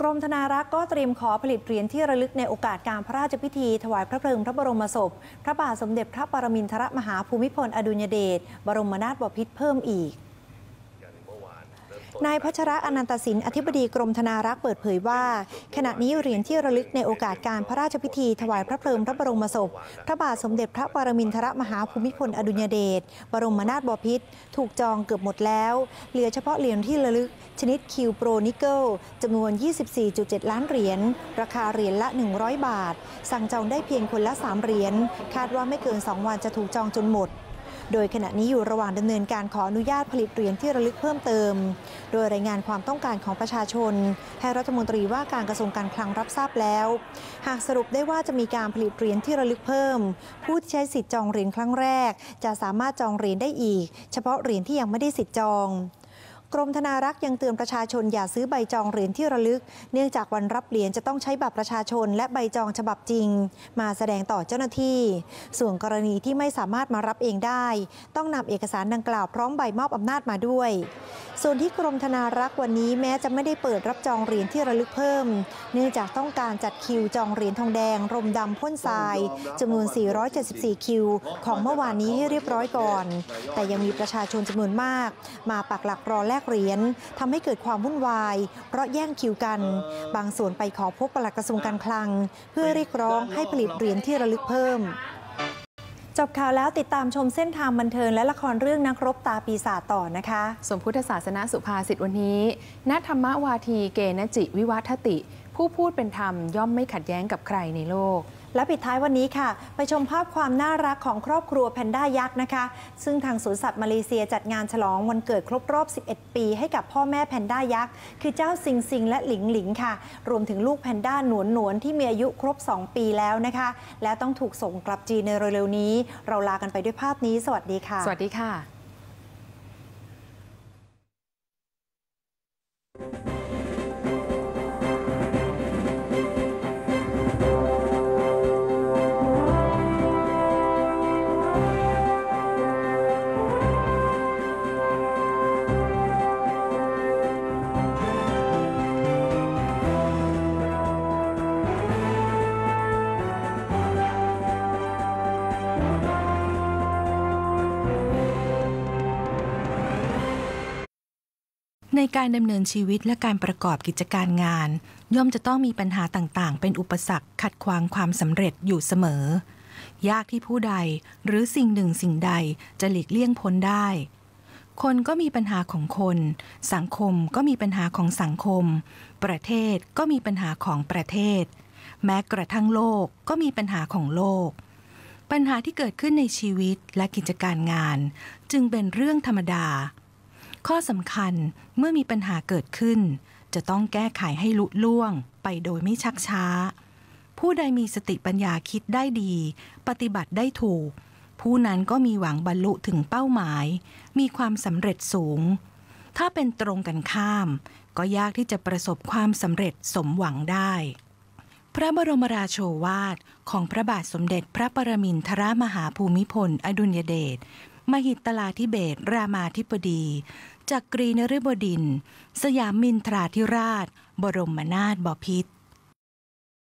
กรมธนารักษ์ก็เตรียมขอผลิตเหรียญที่ระลึกในโอกาสการพระราชพิธีถวายพระเพลิงพระบรมศพพระบาทสมเด็จพระปรมินทรมหาภูมิพลอดุญเดชบรมนาถบพิตรเพิ่มอีกนายพัชระอนันตสินอธิบดีกรมธนารักษ์เปิดเผยว่า ขณะนี้เหรียญที่ระลึกในโอกาสการพระราชพิธีถวายพระเพลิงพระบรมศพ พระบาทสมเด็จพระปรมินทรมหาภูมิพลอดุญเดชบรมนาถบพิตรถูกจองเกือบหมดแล้ว เหลือเฉพาะเหรียญที่ระลึก ชนิดคิวโปรนิเกิลจำนวน 24.7 ล้านเหรียญราคาเหรียญละ 100 บาท สั่งจองได้เพียงคนละ 3 เหรียญคาดว่าไม่เกิน 2 วันจะถูกจองจนหมดโดยขณะนี้อยู่ระหว่างดำเนินการขออนุญาตผลิตเหรียญที่ระลึกเพิ่มเติม โดยรายงานความต้องการของประชาชนให้รัฐมนตรีว่าการกระทรวงการคลังรับทราบแล้ว หากสรุปได้ว่าจะมีการผลิตเหรียญที่ระลึกเพิ่ม ผู้ที่ใช้สิทธิ์จองเหรียญครั้งแรก จะสามารถจองเหรียญได้อีก เฉพาะเหรียญที่ยังไม่ได้สิทธิ์จองกรมธนารักษ์ยังเตือนประชาชนอย่าซื้อใบจองเหรียญที่ระลึก เนื่องจากวันรับเหรียญจะต้องใช้บัตรประชาชนและใบจองฉบับจริงมาแสดงต่อเจ้าหน้าที่ ส่วนกรณีที่ไม่สามารถมารับเองได้ ต้องนำเอกสารดังกล่าวพร้อมใบมอบอำนาจมาด้วย ส่วนที่กรมธนารักษ์วันนี้แม้จะไม่ได้เปิดรับจองเหรียญที่ระลึกเพิ่ม เนื่องจากต้องการจัดคิวจองเหรียญทองแดงรมดำพ่นทรายจำนวน474คิวของเมื่อวานนี้ให้เรียบร้อยก่อน แต่ยังมีประชาชนจำนวนมาก มาปักหลักรอแลกกเหรียญทำให้เกิดความวุ่นวาย เพราะแย่งคิวกัน บางส่วนไปขอพบปลัดกระทรวงการคลัง เพื่อเรียกร้องให้ผลิตเหรียญที่ระลึกเพิ่ม จบข่าวแล้วติดตามชมเส้นทางบันเทิงและละครเรื่องนักรบตาปีศาจต่อนะคะ สมพุทธศาสนาสุภาษิตวันนี้นณธรรมวาทีเกณจิวิวัฒติ ผู้พูดเป็นธรรมย่อมไม่ขัดแย้งกับใครในโลกและปิดท้ายวันนี้ค่ะ ไปชมภาพความน่ารักของครอบครัวแพนด้ายักษ์นะคะ ซึ่งทางสวนสัตว์มาเลเซียจัดงานฉลอง วันเกิดครบรอบ 11 ปีให้กับพ่อแม่แพนด้ายักษ์ คือเจ้าซิงซิงและหลิงหลิงค่ะ รวมถึงลูกแพนด้าหนวนหนวนที่มีอายุครบ 2 ปีแล้วนะคะ และต้องถูกส่งกลับจีนในเร็วๆนี้ เราลากันไปด้วยภาพนี้ สวัสดีค่ะ สวัสดีค่ะในการดำเนินชีวิตและการประกอบกิจการงาน ย่อมจะต้องมีปัญหาต่างๆ เป็นอุปสรรคขัดขวางความสำเร็จอยู่เสมอ ยากที่ผู้ใดหรือสิ่งหนึ่งสิ่งใดจะหลีกเลี่ยงพ้นได้ คนก็มีปัญหาของคน สังคมก็มีปัญหาของสังคม ประเทศก็มีปัญหาของประเทศ แม้กระทั่งโลกก็มีปัญหาของโลก ปัญหาที่เกิดขึ้นในชีวิตและกิจการงานจึงเป็นเรื่องธรรมดาข้อสำคัญเมื่อมีปัญหาเกิดขึ้น จะต้องแก้ไขให้ลุล่วง ไปโดยไม่ชักช้า ผู้ใดมีสติปัญญาคิดได้ดี ปฏิบัติได้ถูก ผู้นั้นก็มีหวังบรรลุถึงเป้าหมาย มีความสำเร็จสูง ถ้าเป็นตรงกันข้าม ก็ยากที่จะประสบความสำเร็จสมหวังได้ พระบรมราโชวาทของพระบาทสมเด็จพระปรมินทรมหาภูมิพลอดุลยเดชมหิตลาธิเบศรามาธิปดีจักกรีนริบดิน สยามมินทราธิราช บรมนาถบพิตร